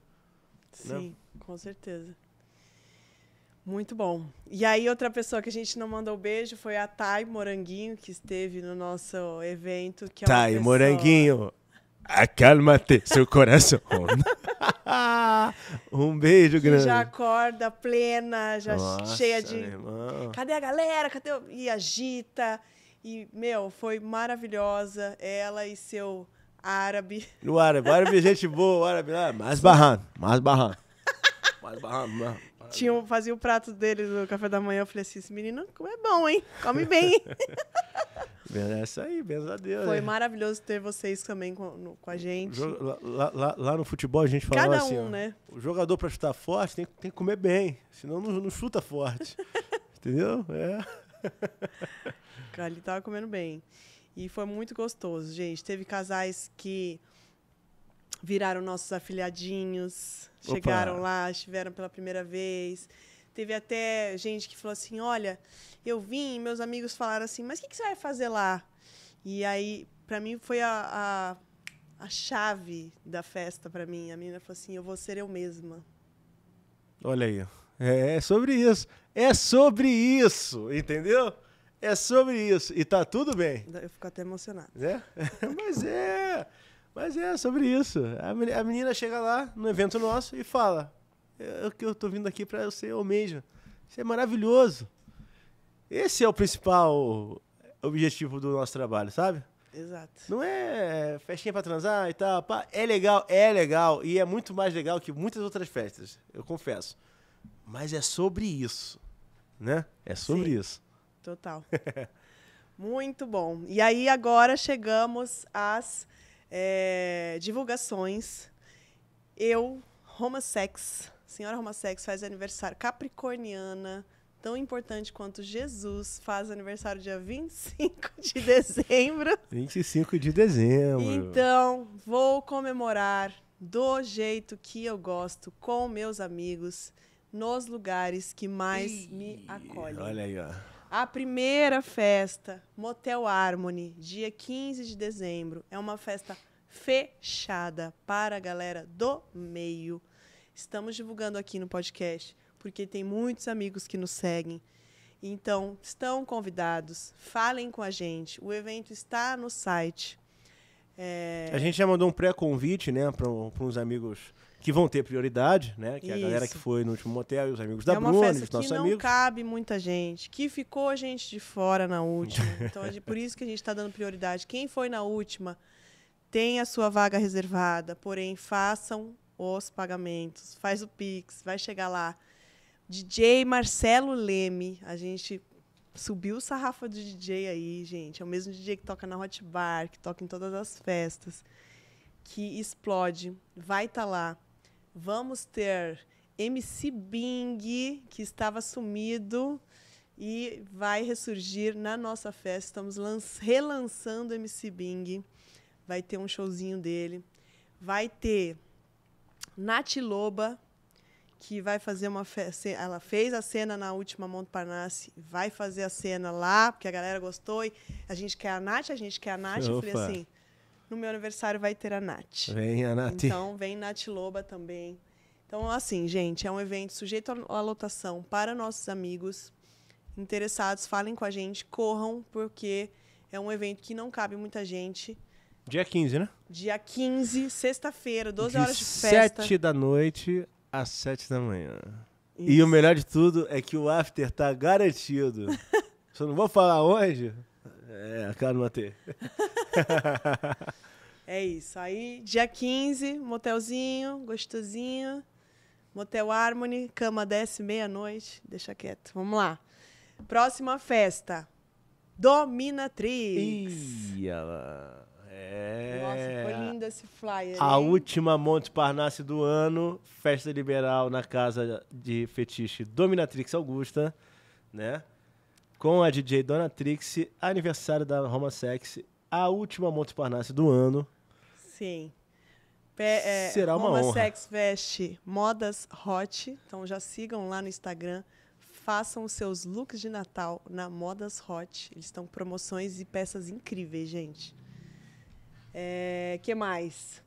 Sim, né? com certeza. Muito bom. E aí, outra pessoa que a gente não mandou beijo foi a Thay Moranguinho, que esteve no nosso evento. Que é Thay pessoa... Moranguinho, acalma-te, seu coração. um beijo grande. já acorda plena, já Nossa, cheia de. Cadê a galera? Cadê? E agita. E, meu, foi maravilhosa. Ela e seu Árabe. No árabe. árabe, é gente boa, árabe lá, mais barrando, mais barrando. Mais barrando, Tinha, fazia o prato dele no café da manhã. Eu falei assim: esse menino é bom, hein? Come bem. É isso aí, graças a Deus. Foi é. maravilhoso ter vocês também com, no, com a gente. Lá, lá, lá, no futebol a gente falava Cada assim, um, assim, ó, né? o jogador para chutar forte tem, tem, que comer bem, senão não, não chuta forte. Entendeu? É. Cara, ele tava comendo bem. E foi muito gostoso, gente. Teve casais que viraram nossos afilhadinhos, Opa. chegaram lá, estiveram pela primeira vez. Teve até gente que falou assim: Olha, eu vim meus amigos falaram assim, mas o que, que, você vai fazer lá? E aí, para mim, foi a, a, a, chave da festa para mim. A menina falou assim: Eu vou ser eu mesma. Olha aí. É, é sobre isso. É sobre isso, entendeu? É sobre isso. E tá tudo bem. Eu fico até emocionado. É? Mas é. Mas é sobre isso. A menina chega lá no evento nosso e fala: é, eu, eu tô vindo aqui para eu ser eu mesmo. Isso é maravilhoso. Esse é o principal objetivo do nosso trabalho, sabe? Exato. Não é, é festinha pra transar e tal. Pá. É legal, é legal. E é muito mais legal que muitas outras festas, eu confesso. Mas é sobre isso. Né? É sobre Sim. isso. Total. Muito bom. E aí agora chegamos às é, divulgações. Eu, Roma Sex, senhora Roma Sex faz aniversário capricorniana, tão importante quanto Jesus, faz aniversário dia 25 de dezembro. 25 de dezembro. Então, vou comemorar do jeito que eu gosto com meus amigos nos lugares que mais Ih, me acolhem. Olha aí, ó. A primeira festa, Motel Harmony, dia 15 de dezembro. É uma festa fechada para a galera do meio. Estamos divulgando aqui no podcast, porque tem muitos amigos que nos seguem. Então, estão convidados, falem com a gente. O evento está no site. É... A gente já mandou um pré-convite, né, para uns amigos que vão ter prioridade, né? Que é a galera que foi no último motel e os amigos é da é Bruna, os nossos que amigos. não cabe muita gente, que ficou gente de fora na última. Então, é por isso que a gente está dando prioridade. Quem foi na última tem a sua vaga reservada, porém façam os pagamentos, faz o Pix, vai chegar lá. DJ Marcelo Leme, a gente subiu o sarrafo do DJ aí, gente. É o mesmo DJ que toca na Hot Bar, que toca em todas as festas, que explode, vai estar tá lá. Vamos ter MC Bing, que estava sumido e vai ressurgir na nossa festa. Estamos relançando MC Bing. Vai ter um showzinho dele. Vai ter Nath Loba, que vai fazer uma festa. Ela fez a cena na última Montparnasse, vai fazer a cena lá, porque a galera gostou. E a gente quer a Nath, a gente quer a Nath. Opa. Eu falei assim: no meu aniversário vai ter a Nath. Vem a Nath. Então, vem Nath Loba também. Então, assim, gente, é um evento sujeito à lotação para nossos amigos interessados. Falem com a gente, corram, porque é um evento que não cabe muita gente. Dia 15, né? Dia 15, sexta-feira, 12 de horas de festa. 7 da noite às 7 da manhã. Isso. E o melhor de tudo é que o after tá garantido. Só não vou falar onde, é, a cara ter. é isso. Aí, dia 15, motelzinho, gostosinho. Motel Harmony, cama desce meia-noite. Deixa quieto. Vamos lá. Próxima festa. Dominatrix. Ia lá. É. Nossa, foi lindo esse flyer. A hein? última Monte Parnasse do ano, festa liberal na casa de fetiche Dominatrix Augusta, né? com a DJ Donatrix, aniversário da Roma Sexy, a última Montparnasse do ano. Sim. Pe é, Será uma Roma honra. Sex veste modas hot, então já sigam lá no Instagram. Façam os seus looks de Natal na Modas Hot. Eles estão com promoções e peças incríveis, gente. É, que mais?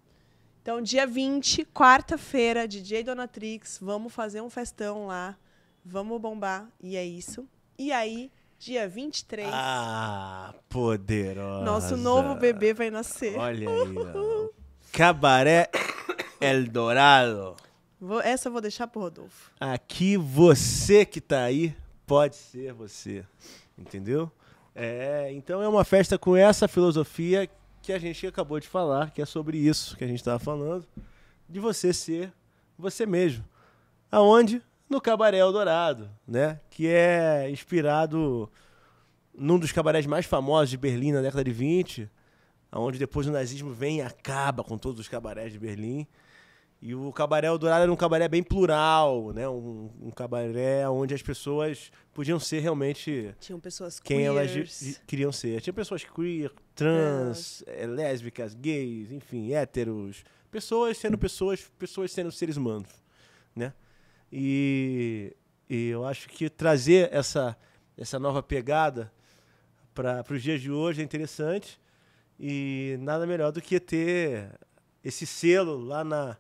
Então, dia 20, quarta-feira, DJ Donatrix, vamos fazer um festão lá. Vamos bombar. E é isso. E aí, dia 23. Ah, poderosa. Nosso novo bebê vai nascer. Olha aí. Ó. Cabaré Eldorado. Vou, essa eu vou deixar pro Rodolfo. Aqui você que tá aí pode ser você. Entendeu? É, então é uma festa com essa filosofia que a gente acabou de falar, que é sobre isso que a gente estava falando, de você ser você mesmo. Aonde? no Cabaré Eldorado, né? Que é inspirado num dos cabarés mais famosos de Berlim na década de 20, onde depois o nazismo vem e acaba com todos os cabarés de Berlim. E o Cabaré Eldorado era um cabaré bem plural, né? Um, um cabaré onde as pessoas podiam ser realmente Tinham pessoas quem queers. elas queriam ser. Tinha pessoas queer, trans, é. lésbicas, gays, enfim, héteros. Pessoas sendo pessoas, pessoas sendo seres humanos, né? E, e eu acho que trazer essa, essa nova pegada para os dias de hoje é interessante. E nada melhor do que ter esse selo lá na,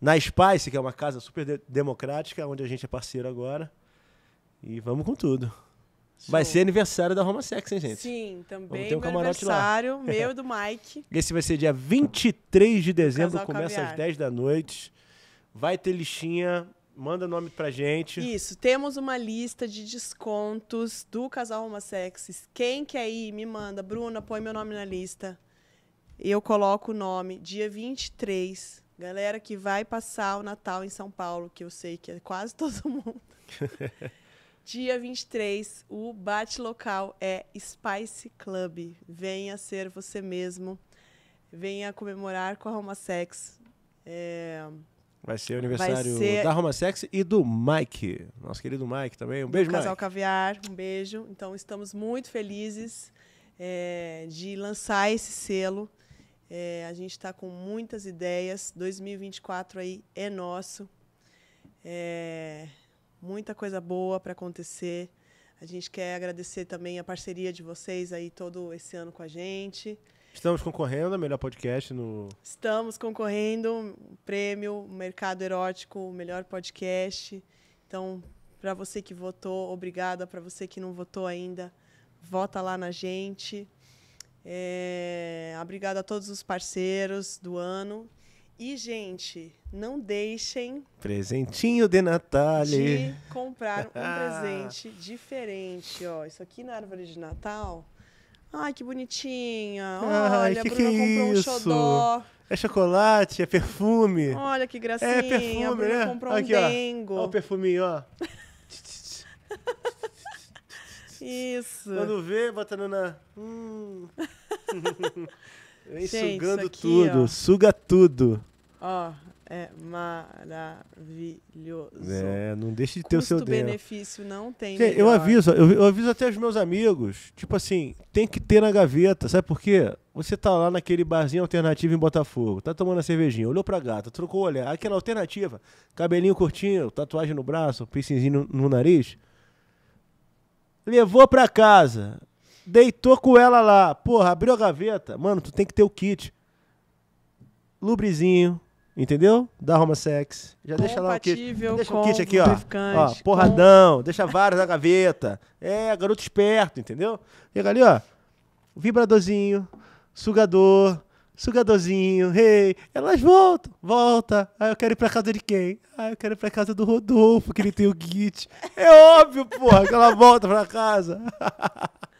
na Spice, que é uma casa super de democrática, onde a gente é parceiro agora. E vamos com tudo. Show. Vai ser aniversário da Roma Sex, hein, gente? Sim, também. Vamos um meu aniversário, lá. meu do Mike. Esse vai ser dia 23 de dezembro, começa caviar. às 10 da noite. Vai ter lixinha Manda nome pra gente. Isso, temos uma lista de descontos do Casal Homossexes. Quem quer ir, me manda. Bruna, põe meu nome na lista. Eu coloco o nome. Dia 23. Galera que vai passar o Natal em São Paulo, que eu sei que é quase todo mundo. Dia 23, o bate local é Spice Club. Venha ser você mesmo. Venha comemorar com a Sex. É... Vai ser o aniversário ser... da Roma Sexy e do Mike, nosso querido Mike também. Um beijo, do Casal Mike. Caviar, um beijo. Então, estamos muito felizes é, de lançar esse selo. É, a gente está com muitas ideias. 2024 aí é nosso. É, muita coisa boa para acontecer. A gente quer agradecer também a parceria de vocês aí todo esse ano com a gente. Estamos concorrendo a melhor podcast no. Estamos concorrendo prêmio Mercado Erótico, melhor podcast. Então, para você que votou, obrigada. Para você que não votou ainda, vota lá na gente. É, obrigada a todos os parceiros do ano. E, gente, não deixem. Presentinho de Natália. De comprar um presente diferente. Ó, isso aqui na árvore de Natal Ai, que bonitinha. Ai, Olha, que a que é comprou isso? um xodó. É chocolate, é perfume. Olha que gracinha. É perfume, a né? comprou Aqui, um dengo. Olha o perfuminho, ó. isso. Quando vê, botando na... Hum. Vem Gente, sugando aqui, tudo, ó. suga tudo. Ó, é maravilhoso. É, não deixe de ter o seu demo. benefício não tem. Gente, eu aviso, eu, eu, aviso até os meus amigos, tipo assim, tem que ter na gaveta, sabe por quê? Você tá lá naquele barzinho alternativo em Botafogo, tá tomando a cervejinha, olhou pra gata, trocou o olhar, aquela alternativa, cabelinho curtinho, tatuagem no braço, piercingzinho no, no nariz, levou pra casa, deitou com ela lá, porra, abriu a gaveta, mano, tu tem que ter o kit, lubrezinho, Entendeu? Da Roma Sex. Já deixa lá o kit. Deixa o kit aqui, ó. ó porradão. Com... Deixa vários na gaveta. É, garoto esperto, entendeu? chega ali, ó. Vibradorzinho, sugador, sugadorzinho, Ei. Hey. Elas voltam, volta. Ah, eu quero ir pra casa de quem? Ah, eu quero ir pra casa do Rodolfo, que ele tem o kit. É óbvio, porra, que ela volta pra casa.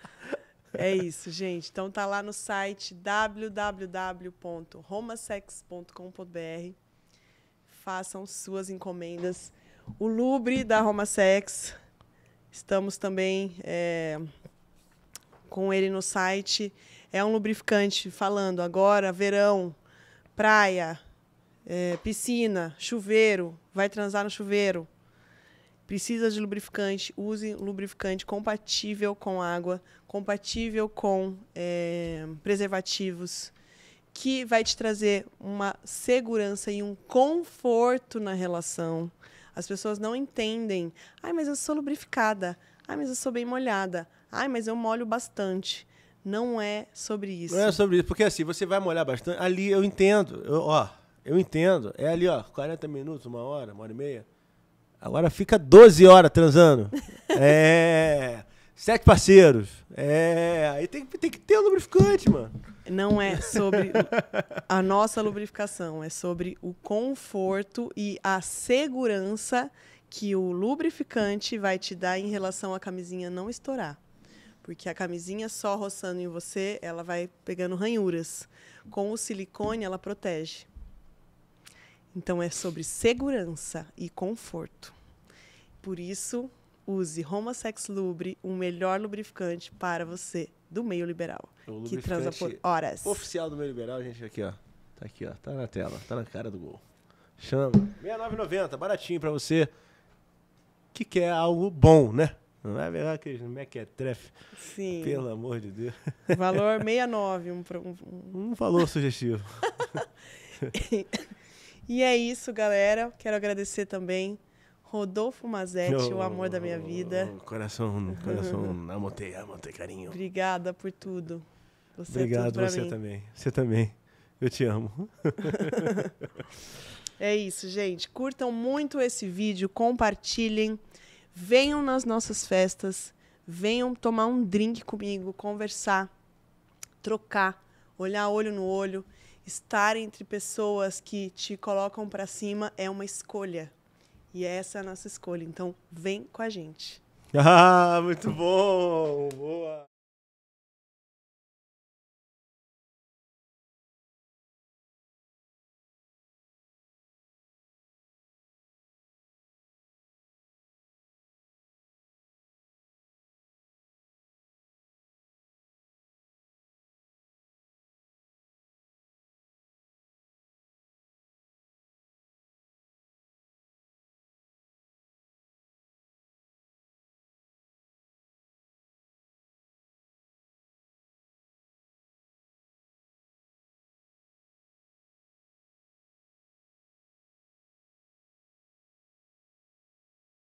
É isso, gente. Então tá lá no site www.romasex.com.br. Façam suas encomendas. O Lubre da Romasex. Estamos também é, com ele no site. É um lubrificante falando agora, verão, praia, é, piscina, chuveiro, vai transar no chuveiro. Precisa de lubrificante, use lubrificante compatível com água, compatível com é, preservativos, que vai te trazer uma segurança e um conforto na relação. As pessoas não entendem. Ai, mas eu sou lubrificada. Ai, mas eu sou bem molhada. Ai, mas eu molho bastante. Não é sobre isso. Não é sobre isso, porque assim, você vai molhar bastante. Ali eu entendo, eu, ó, eu entendo. É ali, ó, 40 minutos, uma hora, uma hora e meia. Agora fica 12 horas transando. é. Sete parceiros. É. Aí tem, tem que ter o um lubrificante, mano. Não é sobre a nossa lubrificação, é sobre o conforto e a segurança que o lubrificante vai te dar em relação à camisinha não estourar. Porque a camisinha só roçando em você, ela vai pegando ranhuras. Com o silicone, ela protege. Então é sobre segurança e conforto. Por isso, use Roma Sex Lubre, o melhor lubrificante para você do meio liberal. O que transa por horas. Oficial do meio liberal, gente, aqui, ó. Tá aqui, ó. Tá na tela, tá na cara do gol. Chama. 69,90, baratinho para você que quer algo bom, né? Não é verdade é que mequetrefe. É? Sim. Pelo amor de Deus. Valor 69, um, um, um valor sugestivo. E é isso, galera. Quero agradecer também Rodolfo Mazetti, oh, o amor da minha vida. Coração, coração, uhum. amotei, amotei, carinho. Obrigada por tudo. Você Obrigado, é tudo você mim. também. Você também. Eu te amo. é isso, gente. Curtam muito esse vídeo, compartilhem, venham nas nossas festas, venham tomar um drink comigo, conversar, trocar, olhar olho no olho estar entre pessoas que te colocam para cima é uma escolha. E essa é a nossa escolha. Então, vem com a gente. Ah, muito bom! Boa!